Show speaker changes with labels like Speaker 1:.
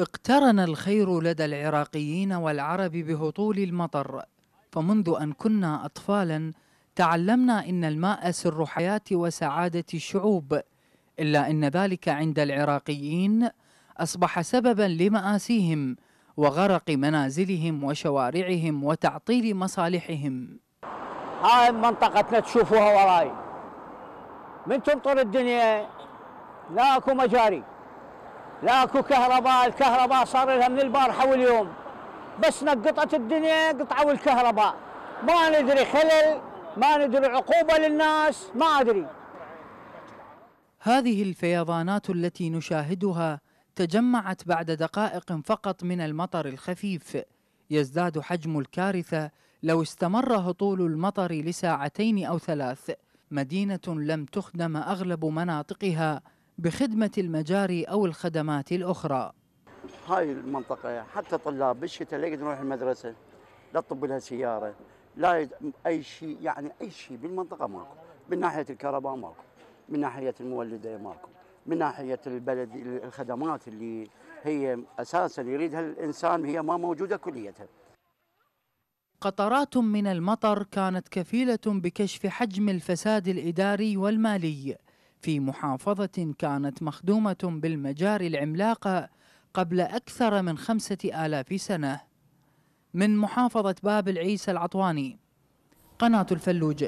Speaker 1: اقترن الخير لدى العراقيين والعرب بهطول المطر فمنذ أن كنا أطفالا تعلمنا إن الماء سر حياة وسعادة الشعوب إلا إن ذلك عند العراقيين أصبح سببا لمآسيهم وغرق منازلهم وشوارعهم وتعطيل مصالحهم هاي منطقتنا تشوفوها وراي من تمطر الدنيا لا اكو مجاري لا
Speaker 2: اكو كهرباء الكهرباء صار لها من البارحه واليوم بس نقطت الدنيا قطعوا الكهرباء ما ندري خلل ما ندري عقوبه للناس ما
Speaker 1: ادري هذه الفيضانات التي نشاهدها تجمعت بعد دقائق فقط من المطر الخفيف يزداد حجم الكارثه لو استمر هطول المطر لساعتين او ثلاث مدينه لم تخدم اغلب مناطقها بخدمة المجاري أو الخدمات الأخرى
Speaker 3: هاي المنطقة حتى طلاب بالشتاء لا يقدرون يروح المدرسة لا تطب لها سيارة لا أي شيء يعني أي شيء بالمنطقة ماكو من ناحية الكهرباء ماكو من ناحية المولدة ماكو من ناحية البلد الخدمات اللي هي أساسا يريدها الإنسان هي ما موجودة كليتها
Speaker 1: قطرات من المطر كانت كفيلة بكشف حجم الفساد الإداري والمالي في محافظة كانت مخدومة بالمجاري العملاقة قبل أكثر من خمسة آلاف سنة من محافظة باب العيسى العطواني قناة الفلوج